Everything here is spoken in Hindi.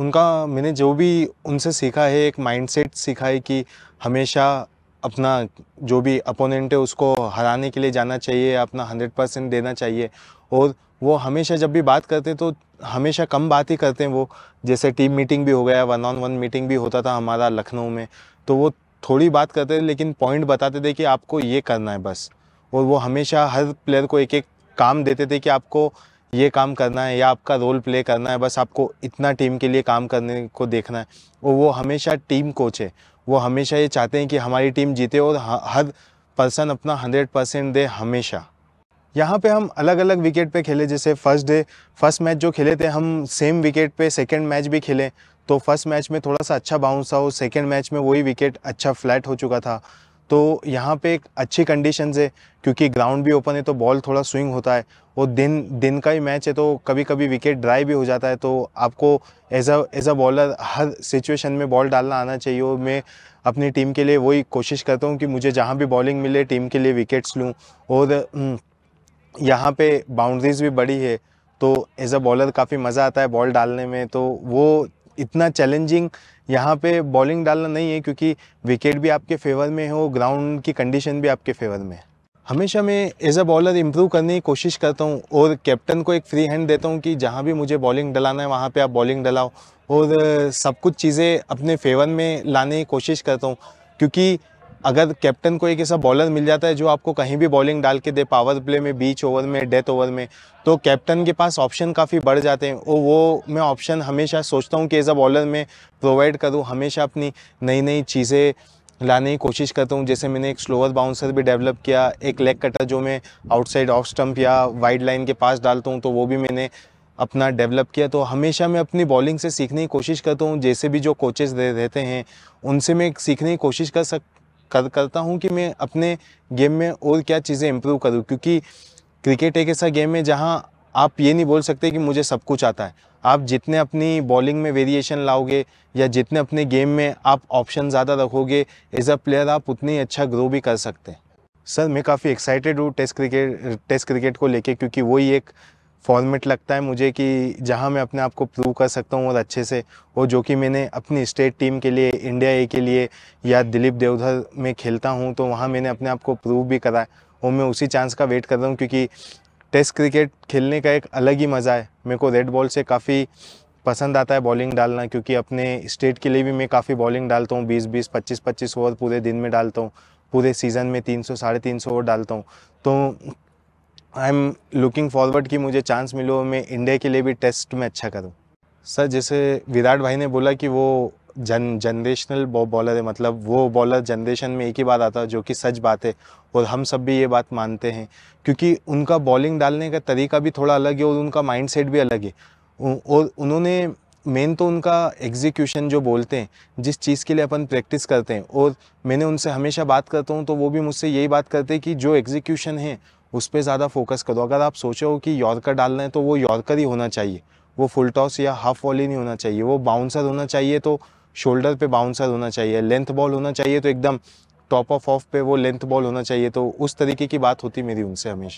उनका मैंने जो भी उनसे सीखा है एक माइंडसेट सीखा है कि हमेशा अपना जो भी अपोनेंट है उसको हराने के लिए जाना चाहिए अपना हंड्रेड परसेंट देना चाहिए और वो हमेशा जब भी बात करते तो हमेशा कम बात ही करते हैं वो जैसे टीम मीटिंग भी हो गया वन ऑन वन मीटिंग भी होता था हमारा लखनऊ में तो वो थोड़ी बात करते थे लेकिन पॉइंट बताते थे कि आपको ये करना है बस और वो हमेशा हर प्लेयर को एक एक काम देते थे कि आपको ये काम करना है या आपका रोल प्ले करना है बस आपको इतना टीम के लिए काम करने को देखना है और वो हमेशा टीम कोच है वो हमेशा ये चाहते हैं कि हमारी टीम जीते और हर पर्सन अपना हंड्रेड परसेंट दे हमेशा यहाँ पे हम अलग अलग विकेट पे खेले जैसे फर्स्ट डे फर्स्ट मैच जो खेले थे हम सेम विकेट पे सेकंड मैच भी खेले तो फर्स्ट मैच में थोड़ा सा अच्छा बाउंस था और सेकेंड मैच में वही विकेट अच्छा फ्लैट हो चुका था तो यहाँ पे एक अच्छी कंडीशन है क्योंकि ग्राउंड भी ओपन है तो बॉल थोड़ा स्विंग होता है और दिन दिन का ही मैच है तो कभी कभी विकेट ड्राई भी हो जाता है तो आपको as a as a bowler हर सिचुएशन में बॉल डालना आना चाहिए और मैं अपनी टीम के लिए वही कोशिश करता हूँ कि मुझे जहाँ भी बॉलिंग मिले टीम के लिए विकेट्स लूँ और यहाँ पे बाउंड्रीज भी बड़ी है तो एज अ बॉलर काफ़ी मज़ा आता है बॉल डालने में तो वो इतना चैलेंजिंग यहाँ पे बॉलिंग डालना नहीं है क्योंकि विकेट भी आपके फेवर में हो ग्राउंड की कंडीशन भी आपके फेवर में है हमेशा मैं एज अ बॉलर इम्प्रूव करने की कोशिश करता हूँ और कैप्टन को एक फ्री हैंड देता हूँ कि जहाँ भी मुझे बॉलिंग डलाना है वहाँ पर आप बॉलिंग डलाओ और सब कुछ चीज़ें अपने फेवर में लाने की कोशिश करता हूँ क्योंकि अगर कैप्टन को एक ऐसा बॉलर मिल जाता है जो आपको कहीं भी बॉलिंग डाल के दे पावर प्ले में बीच ओवर में डेथ ओवर में तो कैप्टन के पास ऑप्शन काफ़ी बढ़ जाते हैं और वो मैं ऑप्शन हमेशा सोचता हूँ कि एज अ बॉलर में प्रोवाइड करूँ हमेशा अपनी नई नई चीज़ें लाने की कोशिश करता हूँ जैसे मैंने एक स्लोअर बाउंसर भी डेवलप किया एक लेग कटर जो मैं आउटसाइड ऑफ स्टम्प या वाइड लाइन के पास डालता हूँ तो वो भी मैंने अपना डेवलप किया तो हमेशा मैं अपनी बॉलिंग से सीखने की कोशिश करता हूँ जैसे भी जो कोचेस रहते हैं उनसे मैं सीखने की कोशिश कर सक कर करता हूँ कि मैं अपने गेम में और क्या चीज़ें इम्प्रूव करूँ क्योंकि क्रिकेट एक ऐसा गेम है जहाँ आप ये नहीं बोल सकते कि मुझे सब कुछ आता है आप जितने अपनी बॉलिंग में वेरिएशन लाओगे या जितने अपने गेम में आप ऑप्शन ज़्यादा रखोगे एज अ प्लेयर आप ही अच्छा ग्रो भी कर सकते हैं सर मैं काफ़ी एक्साइटेड हूँ टेस्ट क्रिकेट टेस्ट क्रिकेट को लेके क्योंकि वही एक फॉर्मेट लगता है मुझे कि जहाँ मैं अपने आप को प्रूव कर सकता हूँ और अच्छे से और जो कि मैंने अपनी स्टेट टीम के लिए इंडिया ए के लिए या दिलीप देवधर में खेलता हूँ तो वहाँ मैंने अपने आप को प्रूव भी करा है और मैं उसी चांस का वेट कर रहा हूँ क्योंकि टेस्ट क्रिकेट खेलने का एक अलग ही मज़ा है मेरे को रेड बॉल से काफ़ी पसंद आता है बॉलिंग डालना क्योंकि अपने स्टेट के लिए भी मैं काफ़ी बॉलिंग डालता हूँ बीस बीस पच्चीस पच्चीस ओवर पूरे दिन में डालता हूँ पूरे सीज़न में तीन सौ साढ़े तीन सौ ओवर डालता हूँ तो आई एम लुकिंग फॉरवर्ड कि मुझे चांस मिलो मैं इंडिया के लिए भी टेस्ट में अच्छा करूँ सर जैसे विराट भाई ने बोला कि वो जन जनरेशनल बॉलर है मतलब वो बॉलर जनरेशन में एक ही बात आता है जो कि सच बात है और हम सब भी ये बात मानते हैं क्योंकि उनका बॉलिंग डालने का तरीका भी थोड़ा अलग है और उनका सेट भी अलग है और उन्होंने मेन तो उनका एग्जीक्यूशन जो बोलते हैं जिस चीज़ के लिए अपन प्रैक्टिस करते हैं और मैंने उनसे हमेशा बात करता हूँ तो वो भी मुझसे यही बात करते हैं कि जो एग्जीक्यूशन है उस पर ज़्यादा फोकस करो अगर आप सोचो कि यॉर्कर डालना है तो वो यॉर्कर ही होना चाहिए वो फुल टॉस या हाफ वॉली नहीं होना चाहिए वो बाउंसर होना चाहिए तो शोल्डर पे बाउंसर होना चाहिए लेंथ बॉल होना चाहिए तो एकदम टॉप ऑफ ऑफ पे वो लेंथ बॉल होना चाहिए तो उस तरीके की बात होती मेरी उनसे हमेशा